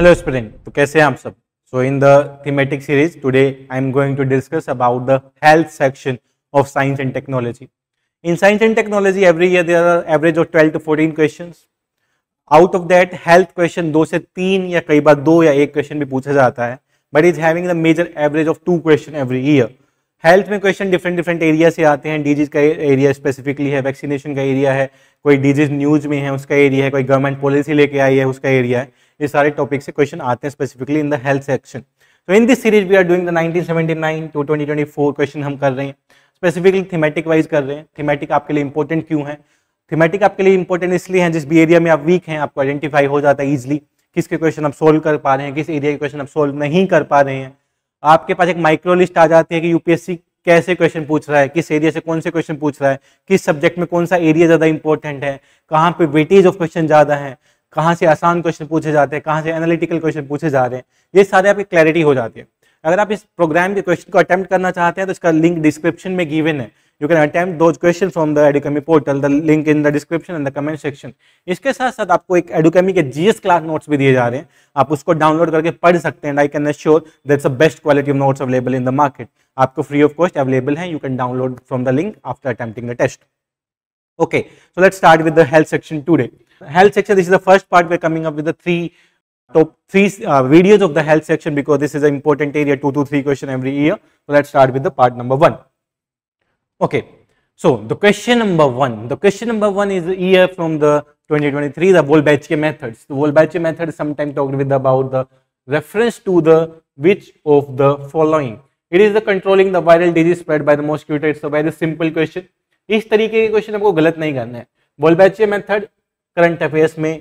Hello student तो कैसे हैं आप सब so in the thematic series today I am going to discuss about the health section of science and technology in science and technology every year there average of twelve to fourteen question out of that health question दो से तीन या कई बार दो या एक question भी पूछा जाता है but is having the major average of two question every year health में क्वेश्चन डिफरेंट डिफरेंट एरिया से आते हैं डिजीज का एरिया स्पेसिफिकली है वैक्सीनेशन का एरिया है कोई डिजीज न्यूज में है उसका एरिया है कोई गवर्नमेंट पॉलिसी लेके आई है उसका एरिया है ये सारे टॉपिक से क्वेश्चन आते हैं specifically in the health section तो in this series we are doing the 1979 to 2024 question हम कर रहे हैं स्पेसिफिकली थीमेटिक वाइज कर रहे हैं थीमेटिक आपके लिए इंपॉर्टेंट क्यों है थीमेटिक आपके लिए इंपॉर्टेंट इसलिए है जिस भी एरिया में आप वीक हैं आपको आइडेंटिफाई हो जाता है ईजिली किसके क्वेश्चन आप सोल्व कर पा रहे हैं किस एरिया के क्वेश्चन आप सोल्व नहीं कर पा रहे हैं आपके पास एक माइक्रो लिस्ट आ जाती है कि यूपीएससी कैसे क्वेश्चन पूछ रहा है किस एरिया से कौन से क्वेश्चन पूछ रहा है किस सब्जेक्ट में कौन सा एरिया ज़्यादा इंपॉर्टेंट है कहाँ पे वेटेज ऑफ क्वेश्चन ज़्यादा है कहाँ से आसान क्वेश्चन पूछे जाते हैं कहाँ से एनालिटिकल क्वेश्चन पूछे जा रहे हैं ये सारे आपकी क्लैरिटी हो जाती है अगर आप इस प्रोग्राम के क्वेश्चन को अटैम्प्ट करना चाहते हैं तो इसका लिंक डिस्क्रिप्शन में गिवन है you can attempt those question from the Edukemy portal the link in the description and the comment section इसके साथ साथ आपको एक एडुकेमी के जीएस क्लास नोट्स भी दिए जा रहे हैं आप उसको डाउनलोड करके पढ़ सकते हैं I can assure that's a best quality of notes available in the market आपको फ्री ऑफ कॉस्ट अवेलेबल है you can download from the link after attempting the test Okay, so let's start with the health section today. Health section, this is the first part, we're coming up with the three top three uh, videos of the health section because this is an important area, two to three question every year. So let's start with the part number one. Okay, so the question number one, the question number one is the year from the 2023, the Wolbachia methods. The Wolbachia method is sometimes talked with about the reference to the which of the following. It is the controlling the viral disease spread by the mosquito. It's a very simple question इस तरीके के question आपको गलत नहीं करना है बोलबैचे method current affairs में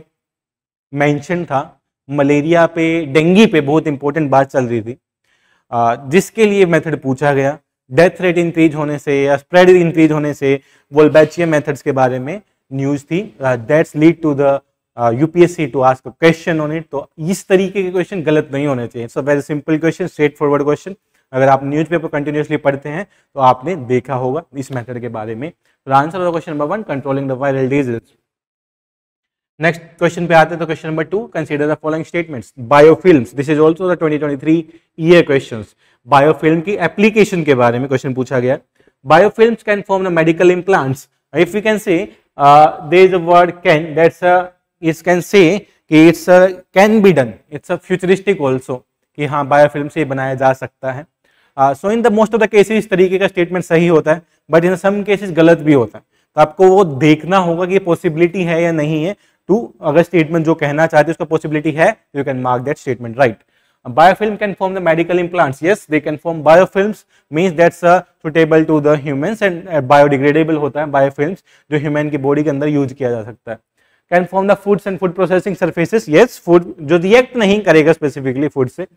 मेंशन था मलेरिया पे डेंगू पे बहुत इंपॉर्टेंट बात चल रही थी जिसके लिए मेथड पूछा गया डेथ रेट इंक्रीज होने से या स्प्रेड इंक्रीज होने से वोल्बैचिया मेथड्स के बारे में न्यूज थी that's lead to the UPSC to ask question on it तो इस तरीके के क्वेश्चन गलत नहीं होने चाहिए so very simple question straight forward question अगर आप न्यूज़पेपर कंटिन्यूसली पढ़ते हैं तो आपने देखा होगा इस मेथड के बारे में तो आंसर होगा question number one controlling the viral disease next question पे आते हैं तो question number two consider the following statements biofilms this is also the 2023 twenty year question biofilm की एप्लीकेशन के बारे में क्वेश्चन पूछा गया biofilms can form the medical implants if you can say they is a word can that's a is can say कि it's a can be done it's a futuristic also कि हाँ biofilm से बनाया जा सकता है so in the most of the cases इस तरीके का स्टेटमेंट सही होता है बट इन सम केसेस गलत भी होता है तो आपको वो देखना होगा कि पॉसिबिलिटी है या नहीं है टू अगर स्टेटमेंट जो कहना चाहते हैं उसका पॉसिबिलिटी है you can mark that statement right biofilm can form the medical implants yes they can form biofilm means that's suitable to the humans and biodegradable होता है बायोफिल्म जो ह्यूमन की बॉडी के अंदर यूज किया जा सकता है can form the foods and food processing surfaces yes food जो रिएक्ट नहीं करेगा स्पेसिफिकली फूड से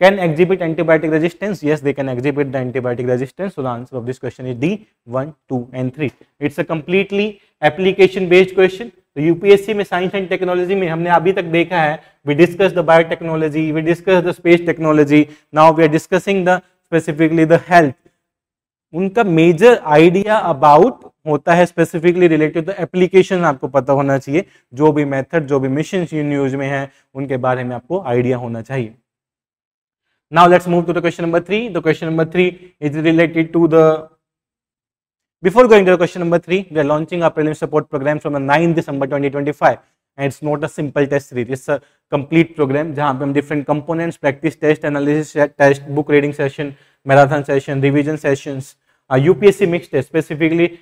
can exhibit antibiotic resistance yes they can exhibit the antibiotic resistance so the answer of this question is D one two and three it's a completely application based question तो UPSC में science and technology में हमने अभी तक देखा है we discuss the biotechnology we discuss the space technology now we are discussing the specifically the health उनका major idea about होता है स्पेसिफिकली रिलेटेड एप्लीकेशन आपको पता होना चाहिए जो भी मेथड जो भी मिशन यूज में है उनके बारे में आपको आइडिया होना चाहिए Now let's move to the question number 3 The question number 3 is related to the before going to the question number 3 we are launching our prelim support program from the 9th December 2025. And it's not a simple test series, it's a complete program jahan pe hum different components, practice test, analysis test, book reading session, marathon session, revision sessions, a uh, UPSC mixed test. Specifically,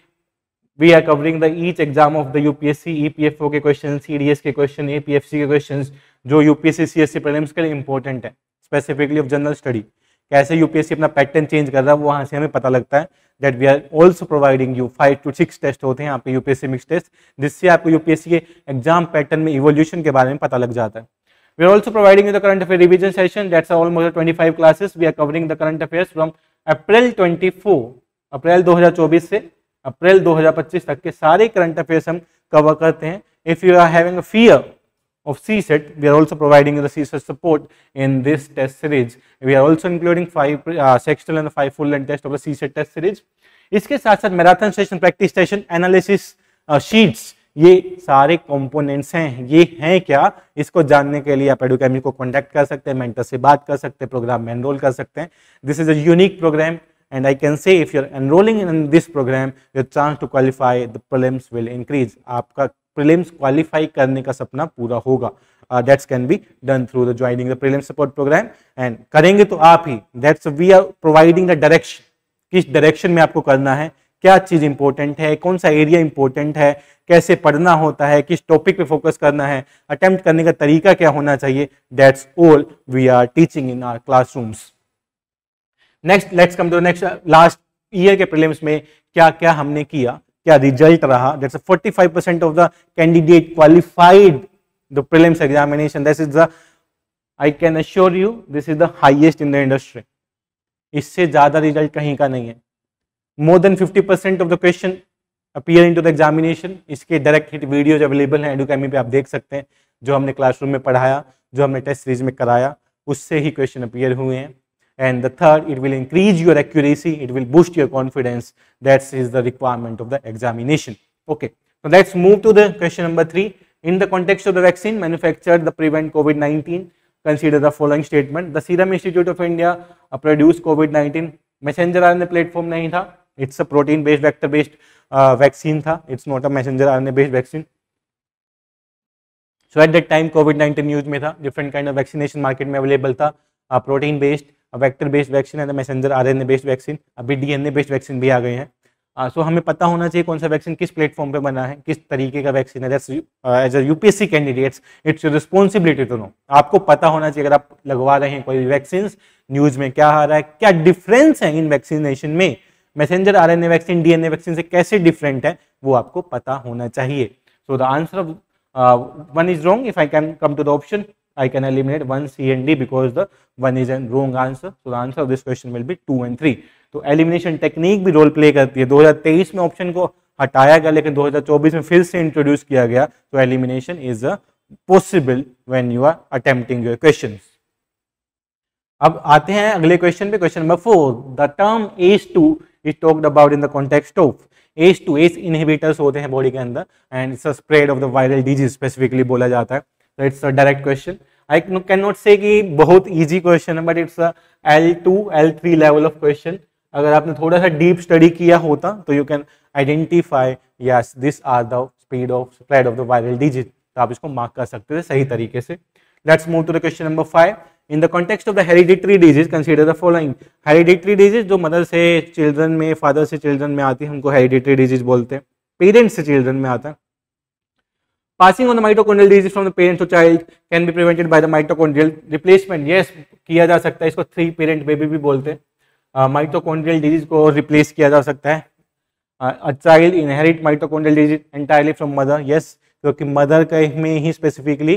we are covering the each exam of the UPSC, EPFO ke questions, CDS ke question, APFC ke questions, jo UPSC, CSC prelims ke liye important hai specifically of general study कैसे UPSC अपना pattern change कर रहा है वहाँ से हमें पता लगता है that we are also providing you five to six test होते हैं आपके यूपीएससी मिक्स टेस्ट जिससे आपको यूपीएससी के एग्जाम पैटर्न में इवोल्यूशन के बारे में पता लग जाता है we are also providing you the current affairs revision session that's almost 25 classes we are covering the current affairs from april 24 april 2024 से अप्रैल 2025 तक के सारे करंट अफेयर्स हम कवर करते हैं if you are having a fear of CSET, we are also providing the CSET support in this test series. We are also including five uh, sectional and five full-length tests of the CSET test series. इसके साथ साथ marathon session practice session analysis sheets uh, ये सारे components हैं ये हैं क्या इसको जानने के लिए आप एडोकेमी को कॉन्टेक्ट कर सकते हैं मेंटर से बात कर सकते हैं प्रोग्राम में एनरोल कर सकते हैं this is a unique program and I can say if you are enrolling in this program your chance to qualify the problems will increase आपका प्रीलिम्स क्वालिफाई करने का सपना पूरा होगा that's can be done through the joining the prelim support program and करेंगे तो आप ही that's we are providing the direction किस डायरेक्शन में आपको करना है क्या चीज़ इंपॉर्टेंट है कौन सा एरिया इंपॉर्टेंट है कैसे पढ़ना होता है किस टॉपिक पे फोकस करना है अटेम्प्ट करने का तरीका क्या होना चाहिए that's all we are teaching in our classrooms next let's come to next last year के प्रीलिम्स में क्या क्या हमने किया क्या रिजल्ट रहा that's 45% of the candidate qualified the prelims examination this is the I can assure you this is the highest in the industry इससे ज्यादा रिजल्ट कहीं का नहीं है more than 50% of the question appear in to the examination इसके direct hit videos available हैं एडुकेमी पे आप देख सकते हैं जो हमने क्लासरूम में पढ़ाया जो हमने टेस्ट सीरीज में कराया उससे ही क्वेश्चन अपियर हुए हैं And the third, it will increase your accuracy, it will boost your confidence. That is the requirement of the examination. Okay, so let's move to the question number three. In the context of the vaccine manufactured to prevent COVID-19, consider the following statement. The Serum Institute of India uh, produced COVID-19 messenger RNA platform. नहीं था it's a protein based vector vaccine vaccine था it's not a messenger R based vaccine so at that time covid nineteen news में था different kind of vaccination market में available था Protein-based vector based vaccine है messenger R N based vaccine अभी D N based vaccine भी आ गए हैं सो हमें पता होना चाहिए कौन सा वैक्सीन किस प्लेटफॉर्म पे बना है किस तरीके का वैक्सीन है that's as a UPSC candidates it's responsibility to know आपको पता होना चाहिए अगर आप लगवा रहे हैं कोई भी वैक्सीन न्यूज में क्या आ रहा है क्या डिफरेंस है इन वैक्सीनेशन में messenger R N A vaccine D N A vaccine से कैसे डिफरेंट है वो आपको पता होना चाहिए so the answer of one is wrong if I can come to the option I can eliminate one C and D because the one is a wrong answer. So the answer of this question will be two and three. तो elimination technique भी role play करती है 2023 में option को हटाया गया लेकिन 2024 में फिर से इंट्रोड्यूस किया गया तो elimination is a possible when you are attempting your questions अब आते हैं अगले क्वेश्चन पे question number four the term ACE two is talked about in the context of ACE two ACE inhibitors होते हैं बॉडी के अंदर and spread of the viral disease specifically बोला जाता है तो it's a direct question I can not say bahut बहुत easy question है but it's l2 L two L three level of question अगर आपने थोड़ा सा डीप स्टडी किया होता तो you can identify yes this are the speed of viral of the viral isko तो आप इसको मार्क कर सकते se सही तरीके से let's question to the question number five in the context of the hereditary disease consider the following hereditary disease जो mother से चिल्ड्रन में फादर से चिल्ड्रन में आती है हमको हेरिडिटरी डिजीज बोलते हैं पेरेंट्स से चिल्ड्रन में आता है passing on the mitochondrial disease from the parents to child can be prevented by the mitochondrial replacement yes किया जा सकता है इसको थ्री पेरेंट बेबी भी बोलते हैं माइटोकॉन्ड्रियल uh, डिजीज को रिप्लेस किया जा सकता है a child inherit mitochondrial disease entirely from mother yes क्योंकि मदर के में ही स्पेसिफिकली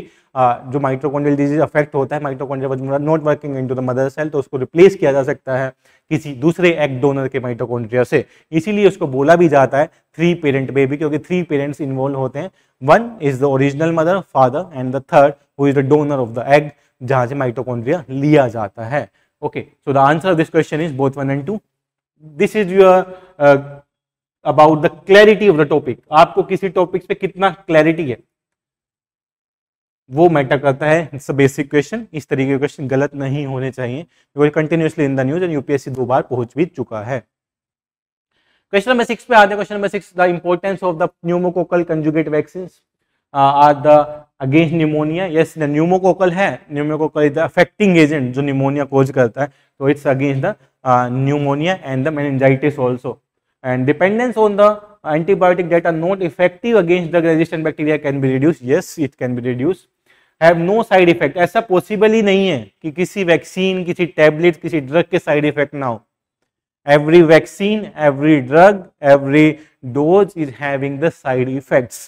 जो माइट्रोकॉन्ड्रियल डिजीज अफेक्ट होता है mitochondria not working in to the mother cell तो उसको रिप्लेस किया जा सकता है किसी दूसरे एग डोनर के माइट्रोकॉन्ड्रिया से इसीलिए उसको बोला भी जाता है थ्री पेरेंट बेबी क्योंकि थ्री पेरेंट्स इन्वॉल्व होते हैं one is the original mother father and the third who is the donor of the egg जहां से माइट्रोकॉन्ड्रिया लिया जाता है okay so the answer of this question is both one and two this is your about the clarity of the topic आपको किसी topic पे कितना clarity है वो मैटर करता है इट्स अ बेसिक क्वेश्चन इस तरीके के क्वेश्चन गलत नहीं होने चाहिए because continuously in the news and UPSC दो बार पहुंच भी चुका है क्वेश्चन नंबर सिक्स पे आते हैं question number six the importance of the pneumococcal conjugate vaccine are the against pneumonia yes the pneumococcal है pneumococcal is the affecting agent जो न्यूमोनिया कोज करता है तो it's against the pneumonia and the meningitis also and dependence on the antibiotic that are not effective against drug resistant bacteria can be reduced yes it can be reduced have no side effect aisa possible hi nahi hai ki kisi vaccine kisi tablet kisi drug ke side effect na ho every vaccine every drug every dose is having the side effects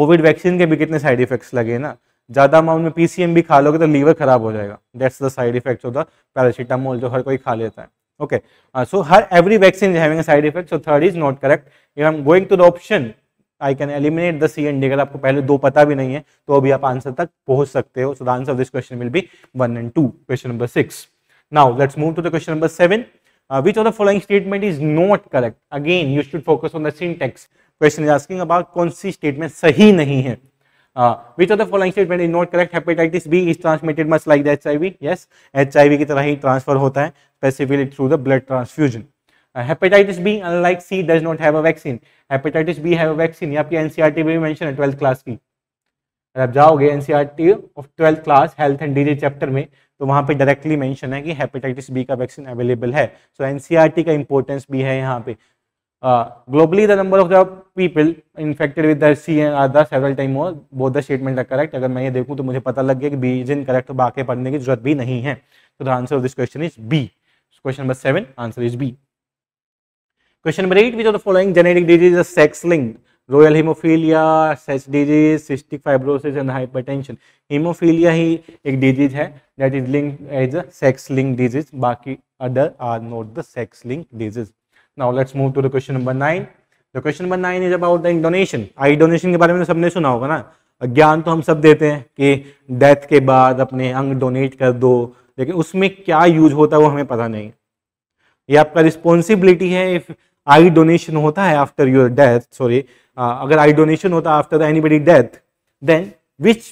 covid vaccine ke bhi kitne side effects lage na ज़्यादा amount में PCM भी खा लोगे तो liver खराब हो जाएगा that's the side effects of the paracetamol जो हर कोई खा लेता है Okay, uh, so her, every vaccine is having a side effect. So third is not correct. If I'm going to the option, I can eliminate the C and D. अगर आपको पहले दो पता भी नहीं है तो अभी आप आंसर तक पहुंच सकते हो. So the answer of this question will be one and two. Question number six. Now let's move to the question number seven. Uh, which of the following statement is not correct? Again, you should focus on the syntax. Question is asking about कौन सी statement सही नहीं है. Uh, which of the following statement is not correct? Hepatitis B is transmitted much like the HIV. Yes, HIV की तरह ही transfer होता है specifically through the blood transfusion. Uh, hepatitis B unlike C does not have a vaccine. Hepatitis B have a vaccine. ये आपकी NCRT में mention है 12th class की. अगर आप जाओगे NCRT of 12th class health and disease chapter में तो वहाँ पे डायरेक्टली मेंशन है कि हेपेटाइटिस बी का वैक्सीन अवेलेबल है सो so, एनसीईआरटी का इंपॉर्टेंस भी है यहाँ पे Uh, globally, the number of the people infected with the CN are the several time more. Both the statement are correct. अगर मैं ये देखूँ तो मुझे पता लग गया कि B is incorrect, तो बाकी पढ़ने की जरूरत भी नहीं है. So the answer of this question is B. So question number seven, answer is B. Question number eight, which of the following genetic disease is sex-linked? royal hemophilia such disease cystic fibrosis and hypertension hemophilia ही एक disease है that is link as a sex link disease बाकी other are not the sex link disease now let's move to the question number nine the question number nine is about the donation eye donation के बारे में तो सबने सुना होगा ना ज्ञान तो हम सब देते हैं कि डेथ के बाद अपने अंग डोनेट कर दो लेकिन उसमें क्या यूज होता है वो हमें पता नहीं ये आपका रिस्पॉन्सिबिलिटी है इफ आई डोनेशन होता है आफ्टर योर डेथ सॉरी अगर आई डोनेशन होता है after any body death then which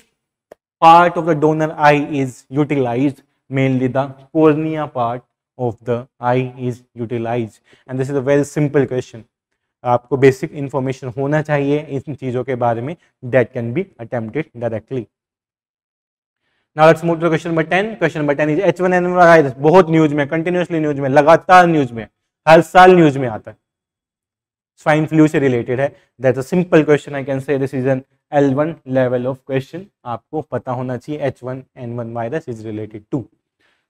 part of the donor eye is utilize mainly the cornea part of the eye is utilized and this is a very simple question आपको basic information होना चाहिए इन चीज़ों के बारे में that can be attempted directly Now let's move to question number 10. Question number 10 is H1N1 virus बहुत news में कंटिन्यूसली न्यूज में लगातार न्यूज में हर साल न्यूज में आता है स्वाइन फ्लू से रिलेटेड है that's a simple question I can say this is an L1 level of question आपको पता होना चाहिए H one N one virus is related to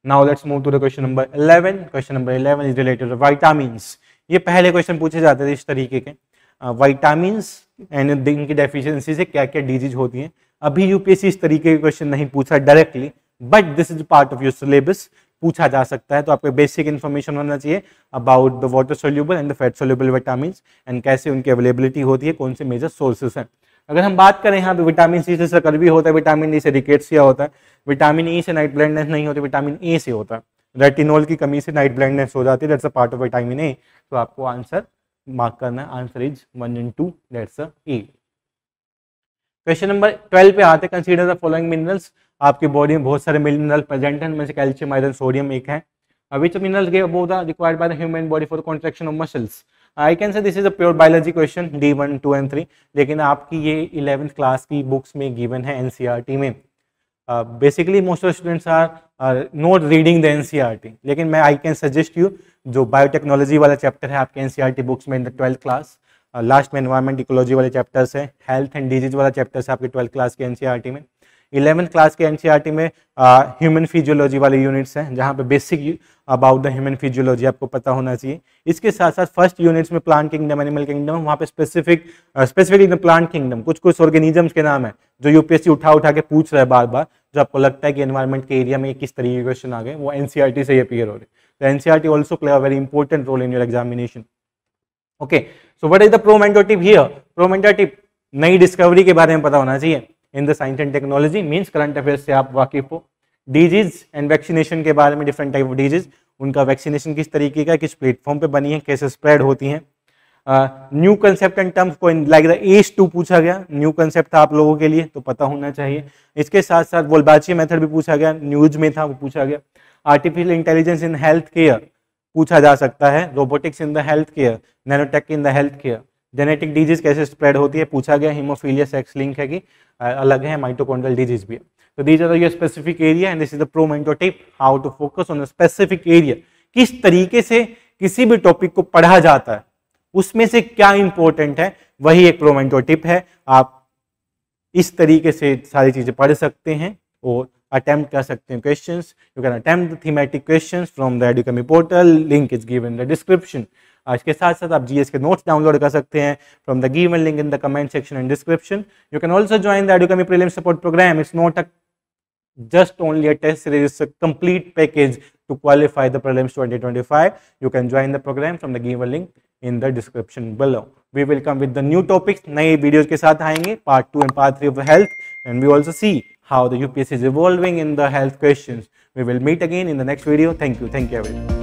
now let's move to the question number 11 question number 11 is related to vitamin ये पहले question पूछे जाते थे इस तरीके के वाइटामिन एंड इनकी डेफिशिएंसी से क्या क्या डिजीज होती है अभी यूपीएससी इस तरीके के क्वेश्चन नहीं पूछा directly but this is part of your syllabus पूछा जा सकता है तो आपको बेसिक इन्फॉर्मेशन होना चाहिए about the water soluble and the fat soluble vitamin and कैसे उनकी अवेलेबिलिटी होती है कौन से मेजर सोर्सेस हैं अगर हम बात करें यहाँ पे विटामिन सी से सकल भी होता है विटामिन डी से रिकेटसिया होता है विटामिन ई e से नाइट ब्लाइंडनेस नहीं होती विटामिन ए से होता है रेटिनोल की कमी से नाइट ब्लाइंडनेस हो जाती है पार्ट ऑफ विटामिन ए तो आपको आंसर मार्क करना है answer is one in two that's a question number twelve पे आते हैं कंसिडर द फॉलोइंग मिनरल्स आपके बॉडी में बहुत सारे मिनरल प्रेजेंट हैं जैसे कैल्शियम आयरन सोडियम एक है अभी तो मिनरल्स गिव बहुत required by the human body for contraction of muscles I can say this is a pure biology question D one two and three लेकिन आपकी ये इलेवेंथ क्लास की बुक्स में गिवन है एन e में basically most of students are not reading the N लेकिन मैं I can suggest you जो बायोटेक्नोलॉजी वाला चैप्टर है आपके एन बुक्स e में in the twelfth class last में एनवायरमेंट इकोलॉजी वाले चैप्टर्स है हेल्थ एंड डिजीज वाला चैप्टर्स है आपके ट्वेल्थ क्लास के एन e में इलेवंथ क्लास के एनसीईआरटी में ह्यूमन फिजियोलॉजी वाले यूनिट्स हैं जहाँ पे basic about the human physiology आपको पता होना चाहिए इसके साथ साथ फर्स्ट यूनिट्स में प्लांट किंगडम एनिमल किंगडम वहाँ पे specific specifically the plant kingdom कुछ कुछ ऑर्गेनिजम्स के नाम है जो यूपीएससी उठा उठा के पूछ रहा है बार बार जो आपको लगता है कि एनवायरमेंट के एरिया में किस तरीके के क्वेश्चन आ गए वो एनसीआरटी से ये अपियर हो रहे तो टी also play a very important role in your examination okay so what is the Promento here Promento नई डिस्कवरी के बारे में पता होना चाहिए in the science and technology means current affair से आप वाकिफ हो डिजीज एंड वैक्सीनेशन के बारे में डिफरेंट टाइप ऑफ डिजीज उनका वैक्सीनेशन किस तरीके का किस प्लेटफॉर्म पे बनी है कैसे स्प्रेड होती हैं न्यू कंसेप्ट एंड टर्म्स को लाइक द एज टू पूछा गया न्यू कंसेप्ट था आप लोगों के लिए तो पता होना चाहिए इसके साथ साथ वोलबाची मेथड भी पूछा गया न्यूज में था वो पूछा गया artificial intelligence in health care पूछा जा सकता है robotics in the health care nanotech in the health care genetic disease कैसे स्प्रेड होती है पूछा गया हीमोफीलिया सेक्स लिंक है कि अलग है माइटोकॉन्ड्रल डिजीज भी है तो these are your specific area and this is the Promento tip how to focus on specific area किस तरीके से किसी भी टॉपिक को पढ़ा जाता है उसमें से क्या इंपॉर्टेंट है वही एक प्रोमेंटो टिप है आप इस तरीके से सारी चीज़ें पढ़ सकते हैं और अटेम्प्ट कर सकते हैं questions you can attempt thematic questions from the Edukemy portal link is given the description आज के साथ साथ आप जीएस के नोट्स डाउनलोड कर सकते हैं from the given link in the comment section and description you can also join the Edukemy prelim support program it's not just only a test series complete package to qualify the prelims 2025 you can join the program from the given link in the description below we will come with the new topics नए video के साथ आएंगे part two and part three of health and we also see how the UPSC is evolving in the health question we will meet again in the next video thank you thank you every